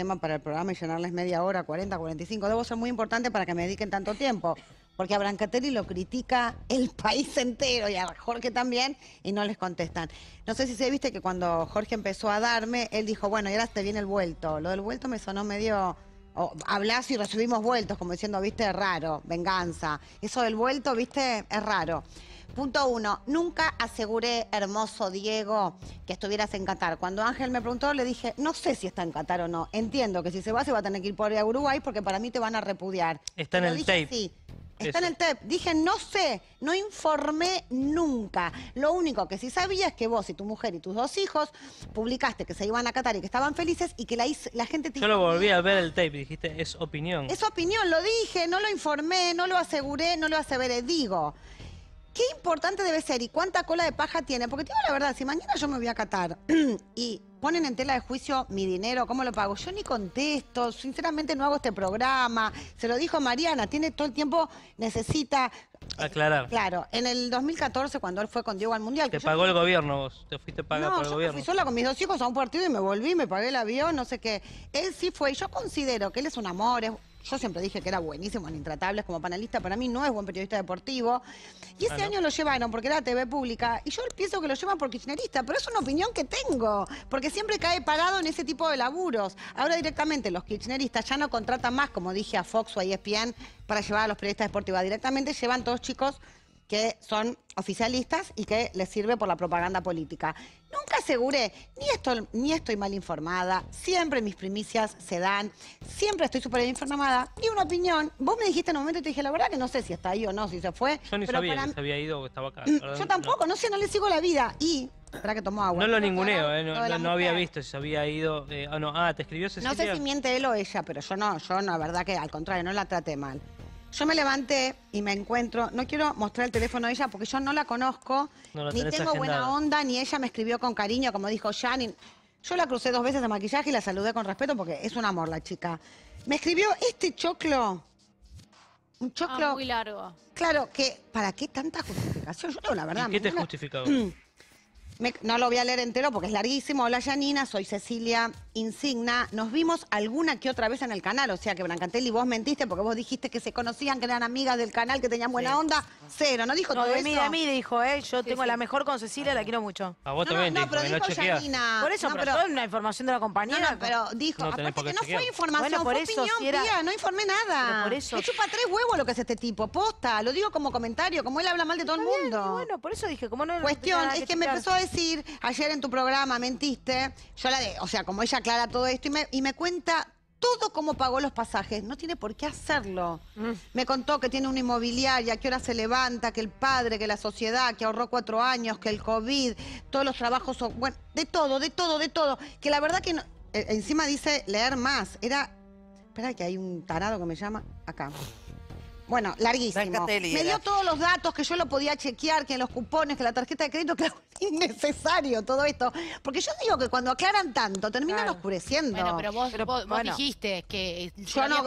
tema para el programa y llenarles media hora, 40, 45. Debo ser muy importante para que me dediquen tanto tiempo. Porque a Brancatelli lo critica el país entero y a Jorge también, y no les contestan. No sé si se viste que cuando Jorge empezó a darme, él dijo, bueno, y ahora te viene el vuelto. Lo del vuelto me sonó medio o hablas y recibimos vueltos, como diciendo, viste, es raro, venganza. Eso del vuelto, viste, es raro. Punto uno, nunca aseguré, hermoso Diego, que estuvieras en Qatar. Cuando Ángel me preguntó, le dije, no sé si está en Qatar o no. Entiendo que si se va, se va a tener que ir por a Uruguay porque para mí te van a repudiar. Está en el dije, tape. Sí, Está en el TEP. Dije, no sé, no informé nunca. Lo único que sí sabía es que vos y tu mujer y tus dos hijos publicaste que se iban a Qatar y que estaban felices y que la, gente te... Yo lo volví a ver el tape, dijiste, es opinión. Es opinión, lo dije, no lo informé, no lo aseguré, no lo aseveré, digo qué importante debe ser y cuánta cola de paja tiene. Porque te digo la verdad, si mañana yo me voy a Qatar y ponen en tela de juicio mi dinero, cómo lo pago, yo ni contesto, sinceramente no hago este programa. Se lo dijo Mariana, tiene todo el tiempo, necesita... Eh, Aclarar. claro, en el 2014 cuando él fue con Diego al Mundial... Te pagó el gobierno vos, te fuiste pagada por el gobierno. Yo fui sola con mis dos hijos a un partido y me volví, me pagué el avión, no sé qué. Él sí fue, yo considero que él es un amor, es yo siempre dije que era buenísimo en Intratables como panelista, para mí no es buen periodista deportivo. Y ese ah, año lo llevaron porque era TV pública. Y yo pienso que lo llevan por kirchnerista, pero es una opinión que tengo, porque siempre cae pagado en ese tipo de laburos. Ahora directamente los kirchneristas ya no contratan más, como dije a Fox o a ESPN, para llevar a los periodistas deportivos. Directamente llevan todos chicos que son oficialistas y que les sirve por la propaganda política. Nunca aseguré, ni, esto, ni estoy mal informada, siempre mis primicias se dan, siempre estoy súper informada, ni una opinión. Vos me dijiste en un momento y te dije, la verdad que no sé si está ahí o no, si se fue. Yo ni sabía si se había ido o estaba acá. Mm, yo tampoco, no. sé, no le sigo la vida. Y... Para que tomó agua. No lo ninguneo, eh, no, había visto si se había ido. Eh, ah, no, ah, te escribió Cecilia. No sé si miente él o ella, pero yo no, yo no, la verdad que al contrario, no la traté mal. Yo me levanté y me encuentro, no quiero mostrar el teléfono a ella porque yo no la conozco, ni tengo buena onda, ni ella me escribió con cariño, como dijo Janin. Yo la crucé dos veces de maquillaje y la saludé con respeto porque es un amor la chica. Me escribió este choclo. Un choclo. Ah, muy largo. Claro, que ¿para qué tanta justificación? Yo no, la verdad. ¿Y ¿Qué te has justificado? no lo voy a leer entero porque es larguísimo. Hola Janina, soy Cecilia Insigna. Nos vimos alguna que otra vez en el canal, o sea que Brancantelli vos mentiste porque vos dijiste que se conocían, que eran amigas del canal, que tenían buena onda. Cero, ¿no dijo no, todo de eso? Mí, de mí dijo, ¿eh? yo tengo la mejor con Cecilia, la quiero mucho. A vos te también no, no, pero dijo Janina. Por eso, pero, fue una información de la compañía. No, pero dijo, aparte que no fue información, fue opinión no informé nada. Por eso... chupa tres huevos lo que hace este tipo, posta, lo digo como comentario, como él habla mal de todo el mundo. bueno, por eso dije, como no... Cuestión, es que me empezó a decir decir, ayer en tu programa mentiste, yo la de, o sea, como ella aclara todo esto y me, y me cuenta todo cómo pagó los pasajes. No tiene por qué hacerlo. Mm. Me contó que tiene INMOBILIARIO, inmobiliaria, QUÉ hora se levanta, que el padre, que la sociedad, que ahorró cuatro años, que el COVID, todos los trabajos, son, bueno, de todo, de todo, de todo. Que la verdad que eh, encima dice leer más. Era, espera que hay un tarado que me llama acá. Bueno, larguísimo. Me dio todos los datos que yo lo podía chequear, que los cupones, que la tarjeta de crédito, claro, innecesario todo esto. Porque yo digo que cuando aclaran tanto, terminan oscureciendo. Bueno, pero vos, dijiste que yo no,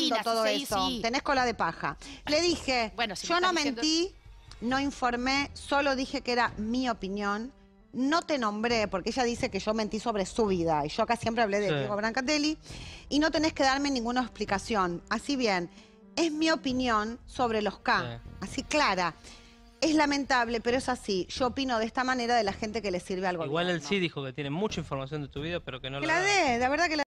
yo todo eso. Tenés cola de paja. Le dije, yo no mentí, no informé, solo dije que era mi opinión. No te nombré, porque ella dice que yo mentí sobre su vida. Y yo acá siempre hablé de Diego Brancatelli. Y no tenés que darme ninguna explicación. Así bien es mi opinión sobre los K, así clara. Es lamentable, pero es así. Yo opino de esta manera de la gente que le sirve algo. Igual el sí dijo que tiene mucha información de tu vida, pero que no que la, la de, La verdad que la